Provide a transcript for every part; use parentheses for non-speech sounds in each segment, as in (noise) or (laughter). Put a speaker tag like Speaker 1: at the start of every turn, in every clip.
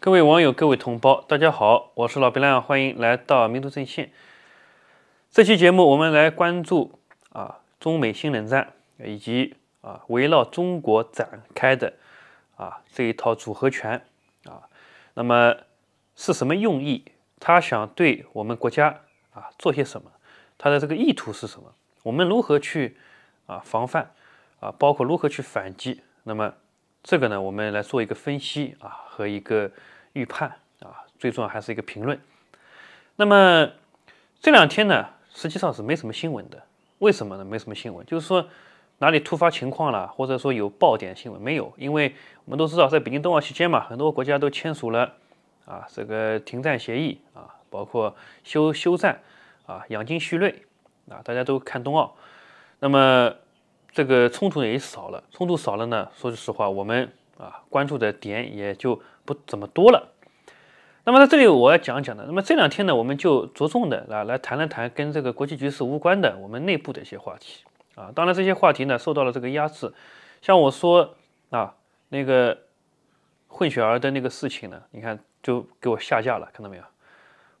Speaker 1: 各位网友，各位同胞，大家好，我是老皮亮，欢迎来到民族阵线。这期节目我们来关注啊，中美新冷战以及啊围绕中国展开的啊这一套组合拳啊，那么是什么用意？他想对我们国家啊做些什么？他的这个意图是什么？我们如何去啊防范啊？包括如何去反击？那么？这个呢，我们来做一个分析啊和一个预判啊，最重要还是一个评论。那么这两天呢，实际上是没什么新闻的。为什么呢？没什么新闻，就是说哪里突发情况了，或者说有爆点新闻没有？因为我们都知道，在北京冬奥期间嘛，很多国家都签署了啊这个停战协议啊，包括休休战啊，养精蓄锐啊，大家都看冬奥。那么这个冲突也少了，冲突少了呢，说句实话，我们啊关注的点也就不怎么多了。那么在这里我要讲讲的，那么这两天呢，我们就着重的啊来谈了谈跟这个国际局势无关的我们内部的一些话题啊。当然这些话题呢受到了这个压制，像我说啊那个混血儿的那个事情呢，你看就给我下架了，看到没有？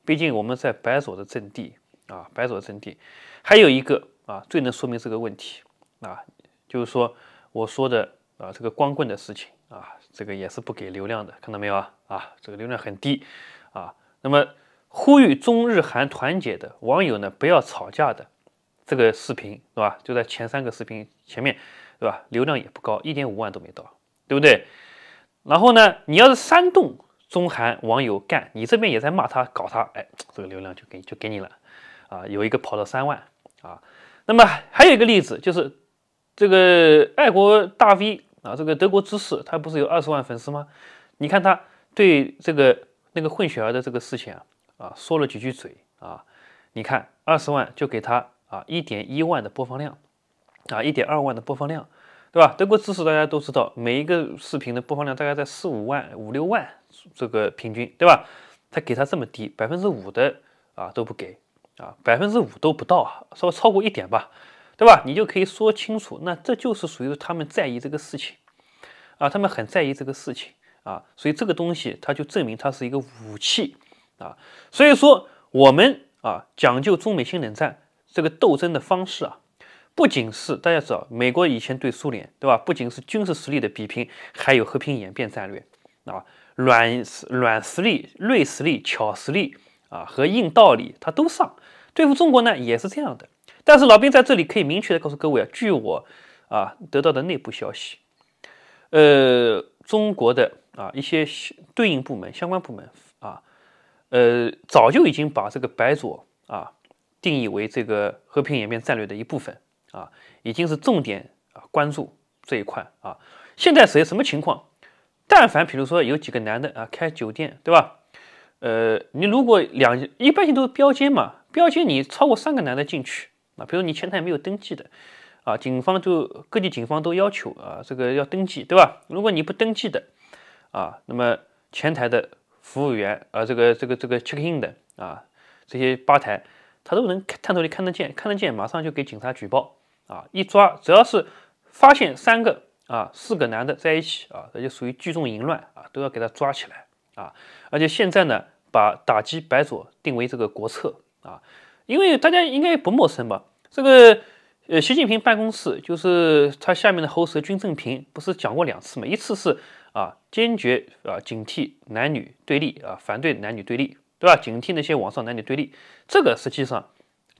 Speaker 1: 毕竟我们在白左的阵地啊，白左的阵地，还有一个啊最能说明这个问题。啊，就是说我说的啊，这个光棍的事情啊，这个也是不给流量的，看到没有啊？啊，这个流量很低啊。那么呼吁中日韩团结的网友呢，不要吵架的这个视频是吧？就在前三个视频前面，对吧？流量也不高，一点五万都没到，对不对？然后呢，你要是煽动中韩网友干，你这边也在骂他搞他，哎，这个流量就给就给你了啊。有一个跑到三万啊。那么还有一个例子就是。这个爱国大 V 啊，这个德国知识他不是有二十万粉丝吗？你看他对这个那个混血儿的这个事情啊，啊说了几句嘴啊，你看二十万就给他啊一点一万的播放量，啊一点二万的播放量，对吧？德国知识大家都知道，每一个视频的播放量大概在四五万五六万这个平均，对吧？他给他这么低，百分之五的啊都不给啊，百分之五都不到啊，稍微超过一点吧。对吧？你就可以说清楚，那这就是属于他们在意这个事情啊，他们很在意这个事情啊，所以这个东西它就证明它是一个武器啊。所以说我们啊讲究中美新冷战这个斗争的方式啊，不仅是大家知道美国以前对苏联对吧？不仅是军事实力的比拼，还有和平演变战略啊，软软实力、锐实力、巧实力啊和硬道理，它都上对付中国呢也是这样的。但是老兵在这里可以明确的告诉各位啊，据我啊得到的内部消息，呃，中国的啊一些对应部门相关部门啊，呃，早就已经把这个白左啊定义为这个和平演变战略的一部分啊，已经是重点啊关注这一块啊。现在谁什么情况？但凡比如说有几个男的啊开酒店对吧？呃，你如果两一般性都是标间嘛，标间你超过三个男的进去。啊，比如你前台没有登记的，啊，警方就各地警方都要求啊，这个要登记，对吧？如果你不登记的，啊，那么前台的服务员，啊，这个这个这个 check in 的，啊，这些吧台，他都能探头里看得见，看得见，马上就给警察举报，啊，一抓，只要是发现三个啊、四个男的在一起啊，那就属于聚众淫乱啊，都要给他抓起来啊。而且现在呢，把打击白左定为这个国策啊，因为大家应该不陌生吧？这个呃，习近平办公室就是他下面的喉舌军政平，不是讲过两次吗？一次是啊，坚决啊，警惕男女对立啊，反对男女对立，对吧？警惕那些网上男女对立，这个实际上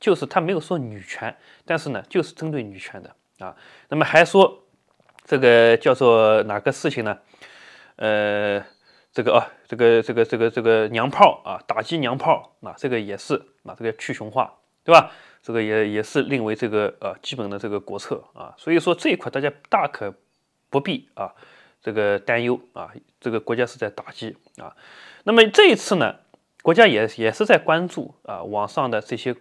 Speaker 1: 就是他没有说女权，但是呢，就是针对女权的啊。那么还说这个叫做哪个事情呢？呃，这个啊，这个这个这个这个娘炮啊，打击娘炮啊，这个也是啊，这个去雄化，对吧？这个也也是令为这个啊基本的这个国策啊，所以说这一块大家大可不必啊这个担忧啊，这个国家是在打击啊。那么这一次呢，国家也也是在关注啊网上的这些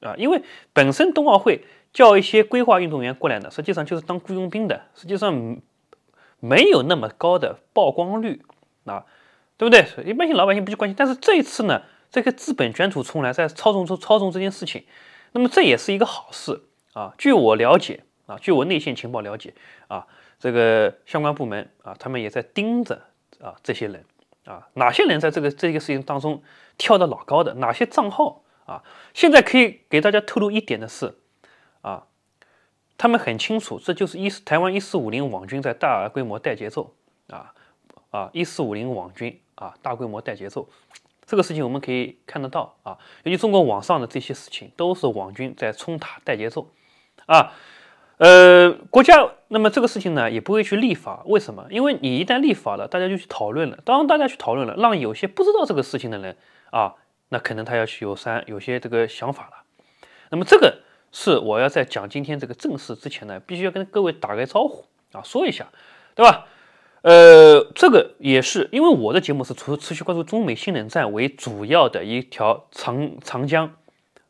Speaker 1: 啊，因为本身冬奥会叫一些规划运动员过来呢，实际上就是当雇佣兵的，实际上没有那么高的曝光率啊，对不对？一般性老百姓不去关心，但是这一次呢，这个资本卷土重来，在操纵中操纵这件事情。那么这也是一个好事啊！据我了解啊，据我内线情报了解啊，这个相关部门啊，他们也在盯着啊这些人啊，哪些人在这个这个事情当中跳的老高的，哪些账号啊？现在可以给大家透露一点的是啊，他们很清楚，这就是一四台湾一四五零网军在大规模带节奏啊啊一四五零网军啊，大规模带节奏。这个事情我们可以看得到啊，尤其中国网上的这些事情，都是网军在冲塔带节奏，啊，呃，国家那么这个事情呢也不会去立法，为什么？因为你一旦立法了，大家就去讨论了，当大家去讨论了，让有些不知道这个事情的人啊，那可能他要去有三有些这个想法了。那么这个是我要在讲今天这个正事之前呢，必须要跟各位打个招呼啊，说一下，对吧？呃，这个也是因为我的节目是持持续关注中美新冷战为主要的一条长长江，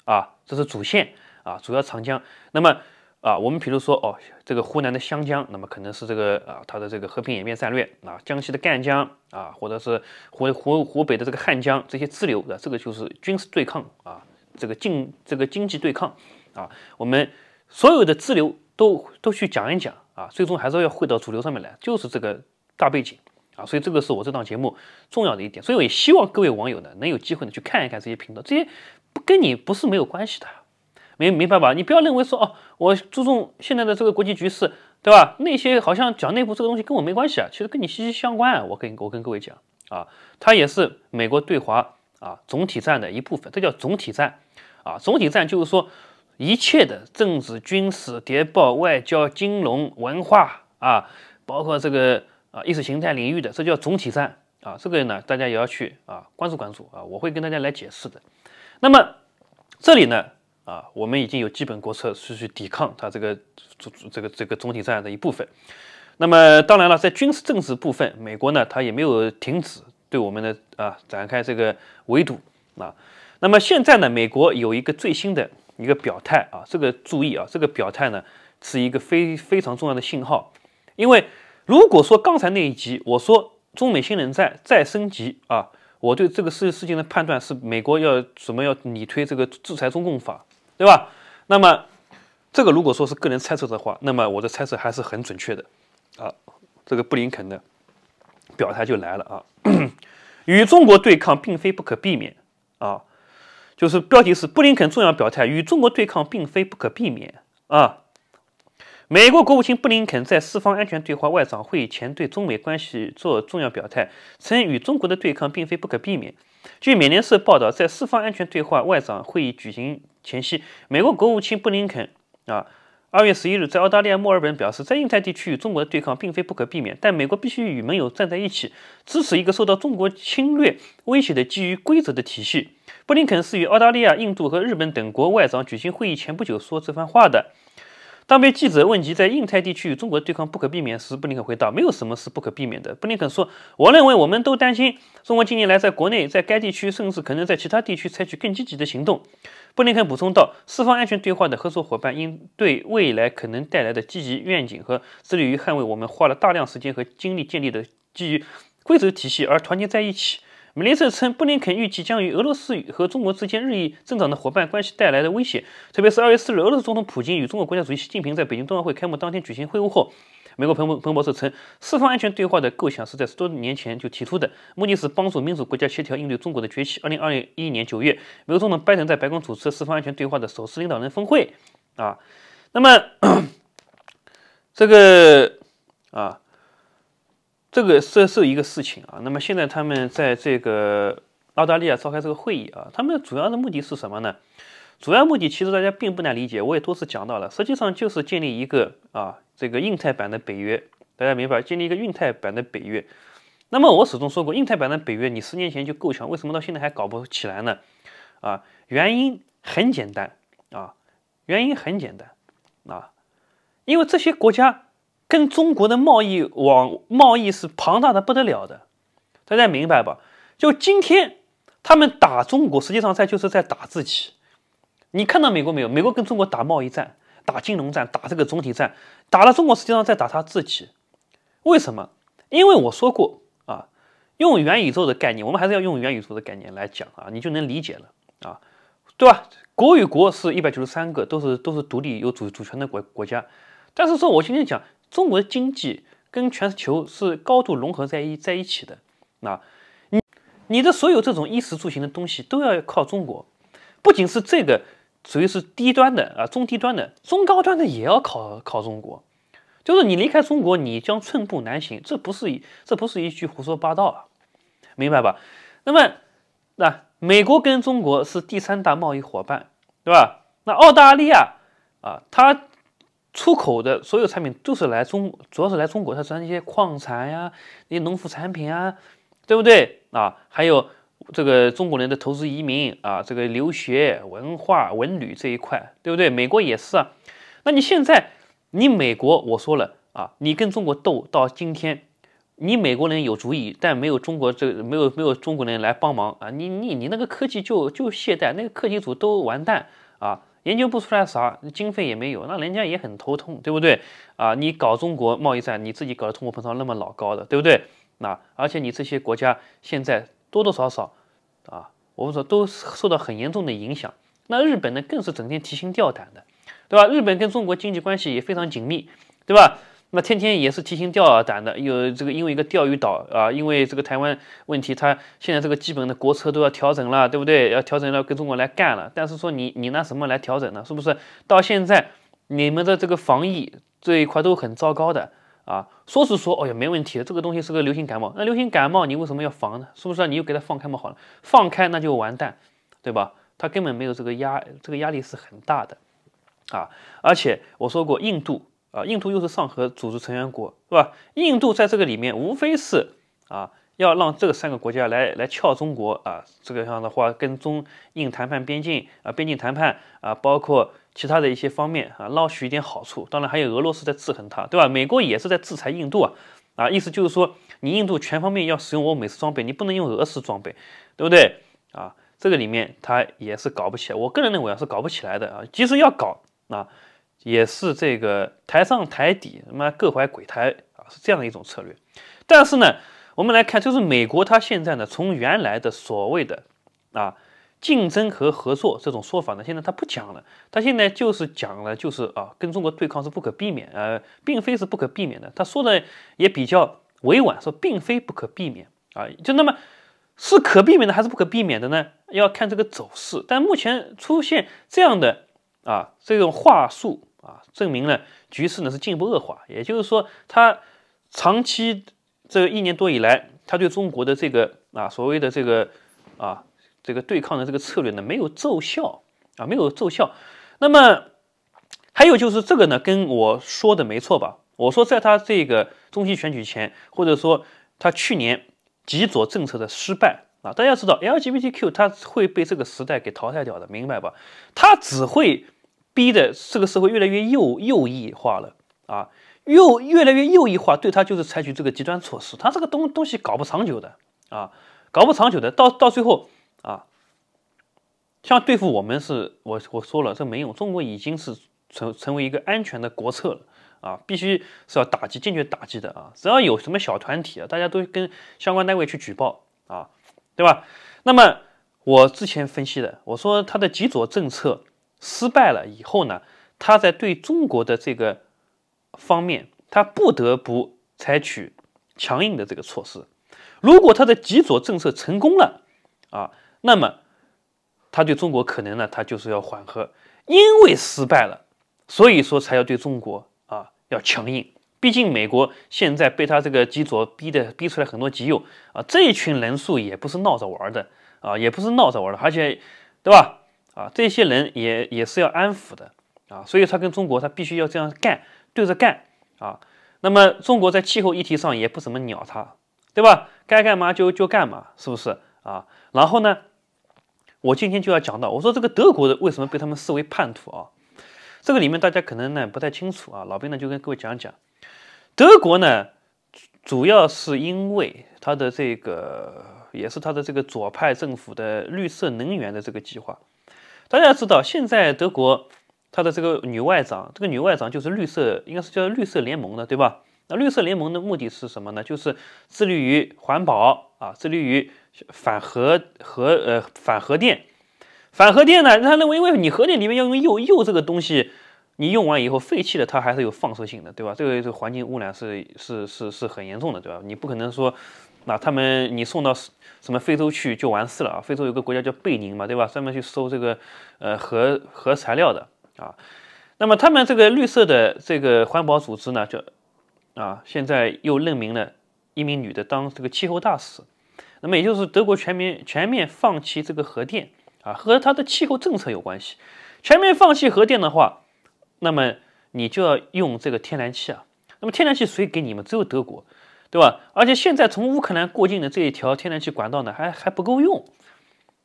Speaker 1: 啊，这是主线啊，主要长江。那么啊，我们比如说哦，这个湖南的湘江，那么可能是这个啊，它的这个和平演变战略啊，江西的赣江啊，或者是湖湖湖北的这个汉江这些支流的，这个就是军事对抗啊，这个经这个经济对抗啊，我们所有的支流都都去讲一讲啊，最终还是要汇到主流上面来，就是这个。大背景啊，所以这个是我这档节目重要的一点，所以我也希望各位网友呢，能有机会呢去看一看这些频道，这些不跟你不是没有关系的，明明白吧？你不要认为说哦，我注重现在的这个国际局势，对吧？那些好像讲内部这个东西跟我没关系啊，其实跟你息息相关啊。我跟我跟各位讲啊，它也是美国对华啊总体战的一部分，这叫总体战啊，总体战就是说一切的政治、军事、谍报、外交、金融、文化啊，包括这个。啊，意识形态领域的这叫总体战啊，这个呢，大家也要去啊关注关注啊，我会跟大家来解释的。那么这里呢，啊，我们已经有基本国策是去抵抗它这个这这个这个总体战的一部分。那么当然了，在军事政治部分，美国呢，它也没有停止对我们的啊展开这个围堵啊。那么现在呢，美国有一个最新的一个表态啊，这个注意啊，这个表态呢是一个非非常重要的信号，因为。如果说刚才那一集我说中美新冷战再升级啊，我对这个事事情的判断是美国要什么要拟推这个制裁中共法，对吧？那么这个如果说是个人猜测的话，那么我的猜测还是很准确的啊。这个布林肯的表态就来了啊，(clears throat) 与中国对抗并非不可避免啊，就是标题是布林肯重要表态：与中国对抗并非不可避免啊。美国国务卿布林肯在四方安全对话外长会议前对中美关系做重要表态，称与中国的对抗并非不可避免。据美联社报道，在四方安全对话外长会议举行前夕，美国国务卿布林肯啊，二月十一日在澳大利亚墨尔本表示，在印太地区与中国的对抗并非不可避免，但美国必须与盟友站在一起，支持一个受到中国侵略威胁的基于规则的体系。布林肯是与澳大利亚、印度和日本等国外长举行会议前不久说这番话的。当被记者问及在印太地区与中国对抗不可避免时，布林肯回答：“没有什么是不可避免的。”布林肯说：“我认为我们都担心，中国近年来在国内、在该地区，甚至可能在其他地区采取更积极的行动。”布林肯补充道：“四方安全对话的合作伙伴应对未来可能带来的积极愿景和致力于捍卫我们花了大量时间和精力建立的基于规则体系而团结在一起。”美联社称，布林肯预计将与俄罗斯和中国之间日益增长的伙伴关系带来的威胁，特别是二月四日，俄罗斯总统普京与中国国家主席习近平在北京冬奥会开幕当天举行会晤后，美国彭博彭博社称，四方安全对话的构想是在十多年前就提出的，目的是帮助民主国家协调应对中国的崛起。二零二零一年九月，美国总统拜登在白宫主持四方安全对话的首次领导人峰会。啊，那么 (coughs) 这个啊。这个这是一个事情啊，那么现在他们在这个澳大利亚召开这个会议啊，他们主要的目的是什么呢？主要目的其实大家并不难理解，我也多次讲到了，实际上就是建立一个啊这个印太版的北约，大家明白，建立一个印太版的北约。那么我始终说过，印太版的北约你十年前就够强，为什么到现在还搞不起来呢？啊，原因很简单啊，原因很简单啊，因为这些国家。跟中国的贸易往贸易是庞大的不得了的，大家明白吧？就今天他们打中国，实际上在就是在打自己。你看到美国没有？美国跟中国打贸易战、打金融战、打这个总体战，打了中国，实际上在打他自己。为什么？因为我说过啊，用元宇宙的概念，我们还是要用元宇宙的概念来讲啊，你就能理解了啊，对吧？国与国是一百九十三个，都是都是独立有主主权的国国家，但是说我今天讲。中国的经济跟全球是高度融合在一在一起的，那你你的所有这种衣食住行的东西都要靠中国，不仅是这个属于是低端的啊，中低端的、中高端的也要靠靠中国，就是你离开中国，你将寸步难行，这不是一这不是一句胡说八道啊，明白吧？那么那美国跟中国是第三大贸易伙伴，对吧？那澳大利亚啊，它。出口的所有产品都是来中，主要是来中国，它赚一些矿产呀，一些农副产品啊，对不对啊？还有这个中国人的投资移民啊，这个留学、文化、文旅这一块，对不对？美国也是啊。那你现在你美国，我说了啊，你跟中国斗到今天，你美国人有主意，但没有中国这没有没有中国人来帮忙啊，你你你那个科技就就懈怠，那个科技组都完蛋啊。研究不出来啥，经费也没有，那人家也很头痛，对不对？啊，你搞中国贸易战，你自己搞得通货膨胀那么老高的，对不对？那而且你这些国家现在多多少少，啊，我们说都受到很严重的影响。那日本呢，更是整天提心吊胆的，对吧？日本跟中国经济关系也非常紧密，对吧？那天天也是提心吊胆的，有这个因为一个钓鱼岛啊，因为这个台湾问题，它现在这个基本的国策都要调整了，对不对？要调整了，跟中国来干了。但是说你你拿什么来调整呢？是不是？到现在你们的这个防疫这一块都很糟糕的啊！说是说，哎呀，没问题，这个东西是个流行感冒。那流行感冒你为什么要防呢？是不是？你又给它放开嘛？好了？放开那就完蛋，对吧？它根本没有这个压，这个压力是很大的啊！而且我说过，印度。啊，印度又是上合组织成员国，是吧？印度在这个里面无非是啊，要让这三个国家来来撬中国啊，这个样的话跟中印谈判边境啊，边境谈判啊，包括其他的一些方面啊，捞取一点好处。当然还有俄罗斯在制衡它，对吧？美国也是在制裁印度啊，啊，意思就是说你印度全方面要使用我美式装备，你不能用俄式装备，对不对？啊，这个里面它也是搞不起来。我个人认为啊，是搞不起来的啊，即使要搞啊。也是这个台上台底，他妈各怀鬼胎啊，是这样的一种策略。但是呢，我们来看，就是美国他现在呢，从原来的所谓的啊竞争和合作这种说法呢，现在他不讲了，他现在就是讲了，就是啊跟中国对抗是不可避免，呃，并非是不可避免的。他说的也比较委婉，说并非不可避免啊，就那么是可避免的还是不可避免的呢？要看这个走势。但目前出现这样的啊这种话术。啊，证明了局势呢是进一步恶化。也就是说，他长期这一年多以来，他对中国的这个啊所谓的这个啊这个对抗的这个策略呢没有奏效啊，没有奏效。那么还有就是这个呢，跟我说的没错吧？我说在他这个中期选举前，或者说他去年极左政策的失败啊，大家知道 LGBTQ 它会被这个时代给淘汰掉的，明白吧？它只会。逼的这个社会越来越右右翼化了啊，右越来越右翼化，对他就是采取这个极端措施，他这个东东西搞不长久的啊，搞不长久的，到到最后啊，像对付我们是我我说了这没用，中国已经是成成为一个安全的国策了啊，必须是要打击坚决打击的啊，只要有什么小团体啊，大家都跟相关单位去举报啊，对吧？那么我之前分析的，我说他的极左政策。失败了以后呢，他在对中国的这个方面，他不得不采取强硬的这个措施。如果他的极左政策成功了啊，那么他对中国可能呢，他就是要缓和。因为失败了，所以说才要对中国啊要强硬。毕竟美国现在被他这个极左逼的逼出来很多极右啊，这一群人数也不是闹着玩的啊，也不是闹着玩的，而且，对吧？啊，这些人也也是要安抚的啊，所以他跟中国他必须要这样干，对着干啊。那么中国在气候议题上也不怎么鸟他，对吧？该干嘛就就干嘛，是不是啊？然后呢，我今天就要讲到，我说这个德国的为什么被他们视为叛徒啊？这个里面大家可能呢不太清楚啊，老兵呢就跟各位讲讲，德国呢主要是因为他的这个也是他的这个左派政府的绿色能源的这个计划。大家知道，现在德国它的这个女外长，这个女外长就是绿色，应该是叫绿色联盟的，对吧？那绿色联盟的目的是什么呢？就是致力于环保啊，致力于反核核呃反核电。反核电呢，他认为，因为你核电里面要用铀铀这个东西，你用完以后废弃了，它还是有放射性的，对吧？这个是环境污染是是是是很严重的，对吧？你不可能说。那他们你送到什么非洲去就完事了啊？非洲有个国家叫贝宁嘛，对吧？专门去收这个呃核核材料的啊。那么他们这个绿色的这个环保组织呢，就啊现在又任命了一名女的当这个气候大使。那么也就是德国全民全面放弃这个核电啊，和它的气候政策有关系。全面放弃核电的话，那么你就要用这个天然气啊。那么天然气谁给你们？只有德国。对吧？而且现在从乌克兰过境的这一条天然气管道呢，还还不够用，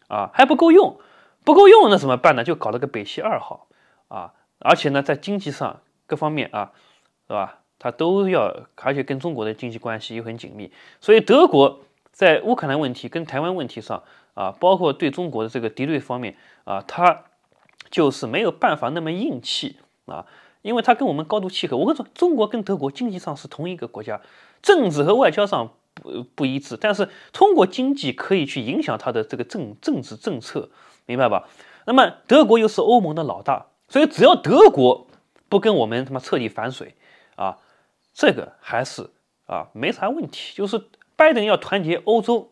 Speaker 1: 啊，还不够用，不够用，那怎么办呢？就搞了个北溪二号，啊，而且呢，在经济上各方面啊，是吧？它都要，而且跟中国的经济关系又很紧密，所以德国在乌克兰问题跟台湾问题上啊，包括对中国的这个敌对方面啊，它就是没有办法那么硬气啊。因为它跟我们高度契合，我跟你说，中国跟德国经济上是同一个国家，政治和外交上不不一致，但是中国经济可以去影响它的这个政政治政策，明白吧？那么德国又是欧盟的老大，所以只要德国不跟我们他妈彻底反水啊，这个还是啊没啥问题。就是拜登要团结欧洲，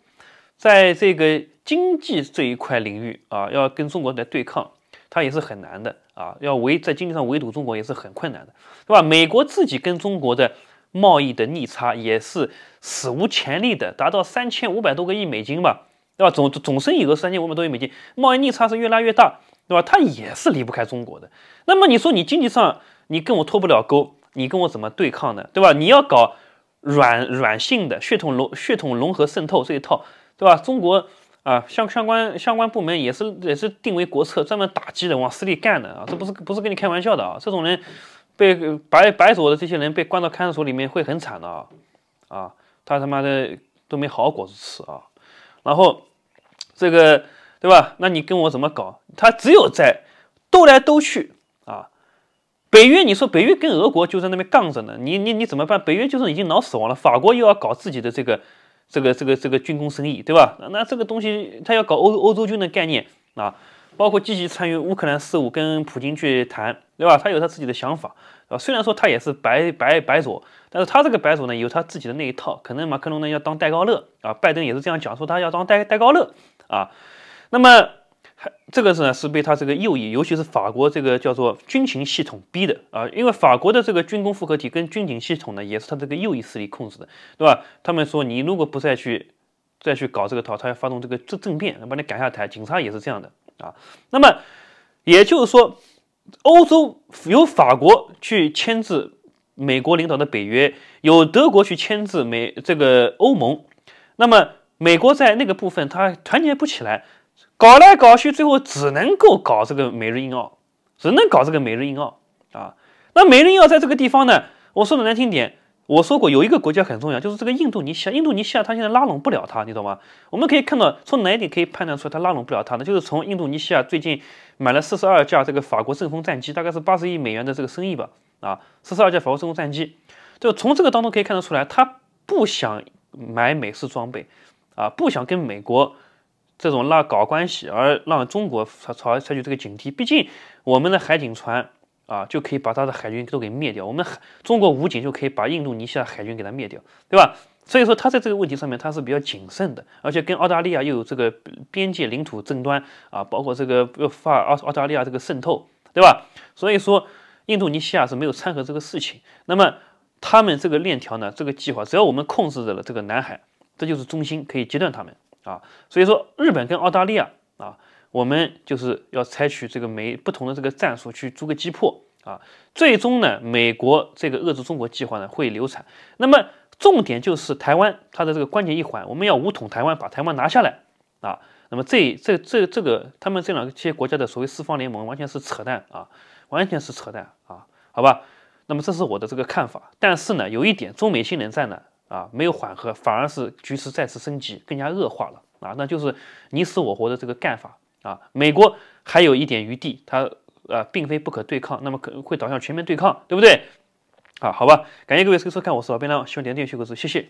Speaker 1: 在这个经济这一块领域啊，要跟中国来对抗，他也是很难的。啊，要围在经济上围堵中国也是很困难的，对吧？美国自己跟中国的贸易的逆差也是史无前例的，达到三千五百多个亿美金吧，对吧？总总生意额三千五百多亿美金，贸易逆差是越拉越大，对吧？它也是离不开中国的。那么你说你经济上你跟我脱不了钩，你跟我怎么对抗呢？对吧？你要搞软软性的血统融血统融合渗透这一套，对吧？中国。啊，相相关相关部门也是也是定为国策，专门打击的，往死里干的啊！这不是不是跟你开玩笑的啊！这种人被白白手的这些人被关到看守所里面会很惨的啊！啊，他他妈的都没好果子吃啊！然后这个对吧？那你跟我怎么搞？他只有在斗来斗去啊！北约，你说北约跟俄国就在那边杠着呢，你你你怎么办？北约就是已经脑死亡了，法国又要搞自己的这个。这个这个这个军工生意，对吧？那这个东西他要搞欧欧洲军的概念啊，包括积极参与乌克兰事务，跟普京去谈，对吧？他有他自己的想法啊。虽然说他也是白白白左，但是他这个白左呢，有他自己的那一套。可能马克龙呢要当戴高乐啊，拜登也是这样讲，说他要当戴戴高乐啊。那么。还这个是呢，是被他这个右翼，尤其是法国这个叫做军情系统逼的啊，因为法国的这个军工复合体跟军警系统呢，也是他这个右翼势力控制的，对吧？他们说你如果不再去，再去搞这个套，他要发动这个政政变，把你赶下台。警察也是这样的啊。那么也就是说，欧洲由法国去牵制美国领导的北约，由德国去牵制美这个欧盟。那么美国在那个部分他团结不起来。搞来搞去，最后只能够搞这个美日印澳，只能搞这个美日印澳啊。那美日印澳在这个地方呢，我说的难听点，我说过有一个国家很重要，就是这个印度尼西亚。印度尼西亚他现在拉拢不了他，你懂吗？我们可以看到，从哪一点可以判断出来他拉拢不了他呢？就是从印度尼西亚最近买了四十二架这个法国阵风战机，大概是八十亿美元的这个生意吧。啊，四十二架法国阵风战机，就从这个当中可以看得出来，他不想买美式装备，啊，不想跟美国。这种拉搞关系，而让中国采采采取这个警惕，毕竟我们的海警船啊，就可以把他的海军都给灭掉，我们中国武警就可以把印度尼西亚海军给他灭掉，对吧？所以说他在这个问题上面他是比较谨慎的，而且跟澳大利亚又有这个边界领土争端啊，包括这个又发澳澳大利亚这个渗透，对吧？所以说印度尼西亚是没有掺和这个事情，那么他们这个链条呢，这个计划只要我们控制着了这个南海，这就是中心，可以截断他们。啊，所以说日本跟澳大利亚啊，我们就是要采取这个美不同的这个战术去逐个击破啊。最终呢，美国这个遏制中国计划呢会流产。那么重点就是台湾，它的这个关键一环，我们要武统台湾，把台湾拿下来啊。那么这这这这个他们这两个些国家的所谓四方联盟完全是扯淡啊，完全是扯淡啊，好吧。那么这是我的这个看法，但是呢，有一点中美信任在呢啊，没有缓和，反而是局势再次升级，更加恶化了啊！那就是你死我活的这个干法啊！美国还有一点余地，它啊，并非不可对抗，那么可能会导向全面对抗，对不对？啊，好吧，感谢各位收收看，我是老边，希望点点关注，谢谢。